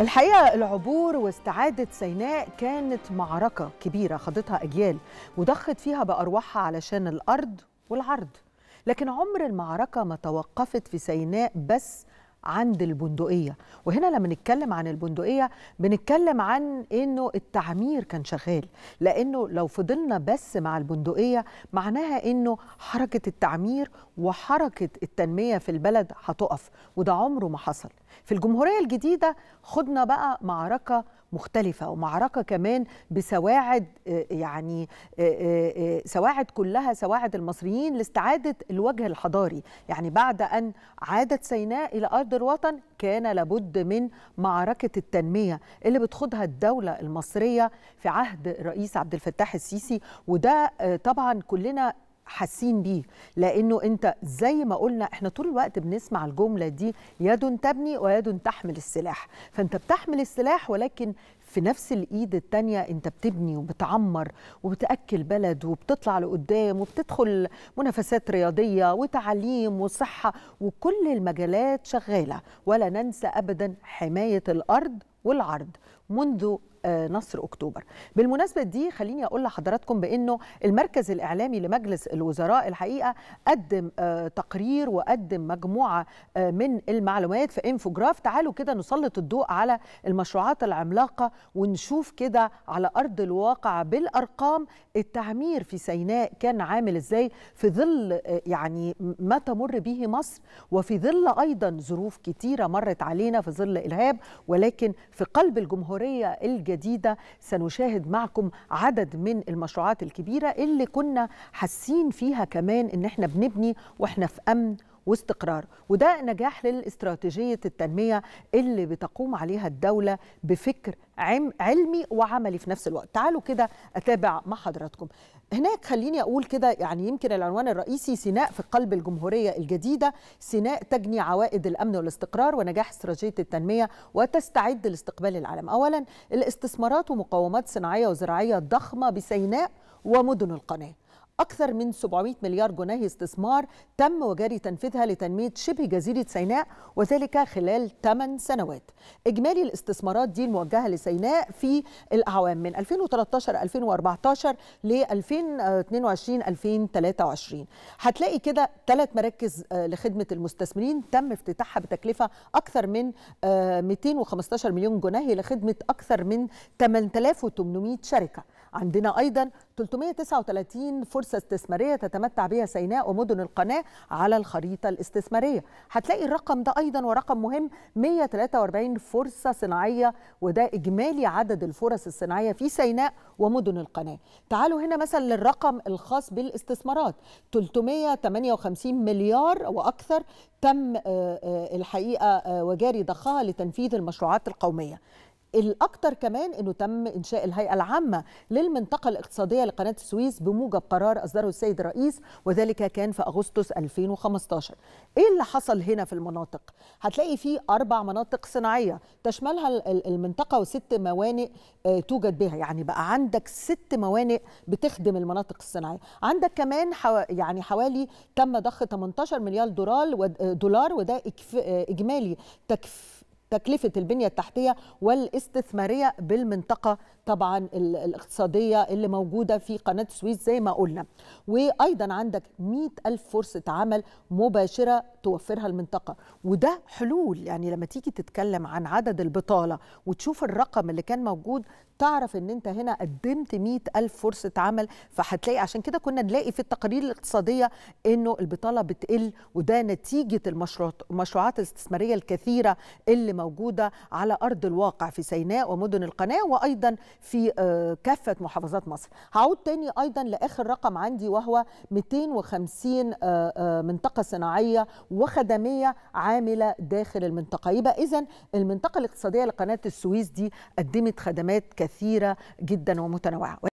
الحقيقة العبور واستعادة سيناء كانت معركة كبيرة خاضتها أجيال وضخت فيها بأرواحها علشان الأرض والعرض لكن عمر المعركة ما توقفت في سيناء بس عند البندقيه وهنا لما نتكلم عن البندقيه بنتكلم عن انه التعمير كان شغال لانه لو فضلنا بس مع البندقيه معناها انه حركه التعمير وحركه التنميه في البلد هتقف وده عمره ما حصل في الجمهوريه الجديده خدنا بقى معركه مختلفة ومعركة كمان بسواعد آه، يعني آه، آه، سواعد كلها سواعد المصريين لاستعادة الوجه الحضاري يعني بعد أن عادت سيناء إلى أرض الوطن كان لابد من معركة التنمية اللي بتخوضها الدولة المصرية في عهد الرئيس عبد الفتاح السيسي وده طبعا كلنا حاسين بيه لانه انت زي ما قلنا احنا طول الوقت بنسمع الجمله دي يد تبني ويد تحمل السلاح فانت بتحمل السلاح ولكن في نفس الايد التانية انت بتبني وبتعمر وبتاكل بلد وبتطلع لقدام وبتدخل منافسات رياضيه وتعليم وصحه وكل المجالات شغاله ولا ننسى ابدا حمايه الارض والعرض منذ نصر اكتوبر بالمناسبه دي خليني اقول لحضراتكم بانه المركز الاعلامي لمجلس الوزراء الحقيقه قدم آه، تقرير وقدم مجموعه آه، من المعلومات في انفوجراف تعالوا كده نسلط الضوء على المشروعات العملاقه ونشوف كده على ارض الواقع بالارقام التعمير في سيناء كان عامل ازاي في ظل آه، يعني ما تمر به مصر وفي ظل ايضا ظروف كتيره مرت علينا في ظل الهاب ولكن في قلب الجمهوريه الج جديدة سنشاهد معكم عدد من المشروعات الكبيرة اللي كنا حاسين فيها كمان إن إحنا بنبني وإحنا في أمن واستقرار وده نجاح للاستراتيجية التنمية اللي بتقوم عليها الدولة بفكر علمي وعملي في نفس الوقت تعالوا كده أتابع مع حضراتكم هناك خليني أقول كده يعني يمكن العنوان الرئيسي سيناء في قلب الجمهورية الجديدة سيناء تجني عوائد الأمن والاستقرار ونجاح استراتيجية التنمية وتستعد لاستقبال العالم أولا الاستثمارات ومقاومات صناعية وزراعية ضخمة بسيناء ومدن القناه أكثر من 700 مليار جنيه استثمار تم وجري تنفيذها لتنمية شبه جزيرة سيناء وذلك خلال 8 سنوات إجمالي الاستثمارات دي الموجهة لسيناء في الأعوام من 2013-2014 ل 2022-2023 هتلاقي كده ثلاث مراكز آه، لخدمة المستثمرين تم افتتاحها بتكلفة أكثر من 215 آه، مليون جنيه لخدمة أكثر من 8800 شركة عندنا أيضا 339 فرصة استثمارية تتمتع بها سيناء ومدن القناة على الخريطة الاستثمارية هتلاقي الرقم ده أيضا ورقم مهم 143 فرصة صناعية وده إجمالي عدد الفرص الصناعية في سيناء ومدن القناة تعالوا هنا مثلا للرقم الخاص بالاستثمارات 358 مليار وأكثر تم آه، آه، الحقيقة آه، وجاري ضخها لتنفيذ المشروعات القومية الاكثر كمان انه تم انشاء الهيئه العامه للمنطقه الاقتصاديه لقناه السويس بموجب قرار اصدره السيد الرئيس وذلك كان في اغسطس 2015 ايه اللي حصل هنا في المناطق هتلاقي في اربع مناطق صناعيه تشملها المنطقه وست موانئ آه، توجد بها يعني بقى عندك ست موانئ بتخدم المناطق الصناعيه عندك كمان حو... يعني حوالي تم ضخ 18 مليار دولار ودولار آه، وده آه، اجمالي تكفي تكلفة البنية التحتية والاستثمارية بالمنطقة طبعا الاقتصادية اللي موجودة في قناة السويس زي ما قلنا وأيضا عندك 100 ألف فرصة عمل مباشرة توفرها المنطقة وده حلول يعني لما تيجي تتكلم عن عدد البطالة وتشوف الرقم اللي كان موجود تعرف ان انت هنا قدمت مئة ألف فرصة عمل فهتلاقي عشان كده كنا نلاقي في التقارير الاقتصادية انه البطالة بتقل وده نتيجة المشروعات الاستثمارية الكثيرة اللي موجودة على أرض الواقع في سيناء ومدن القناة وأيضا في آه، كافة محافظات مصر هعود تاني أيضا لآخر رقم عندي وهو 250 آه، آه، منطقة صناعية وخدمية عاملة داخل المنطقة يبقى إذا المنطقة الاقتصادية لقناة السويس دي قدمت خدمات كثيرة كثيرة جدا ومتنوعة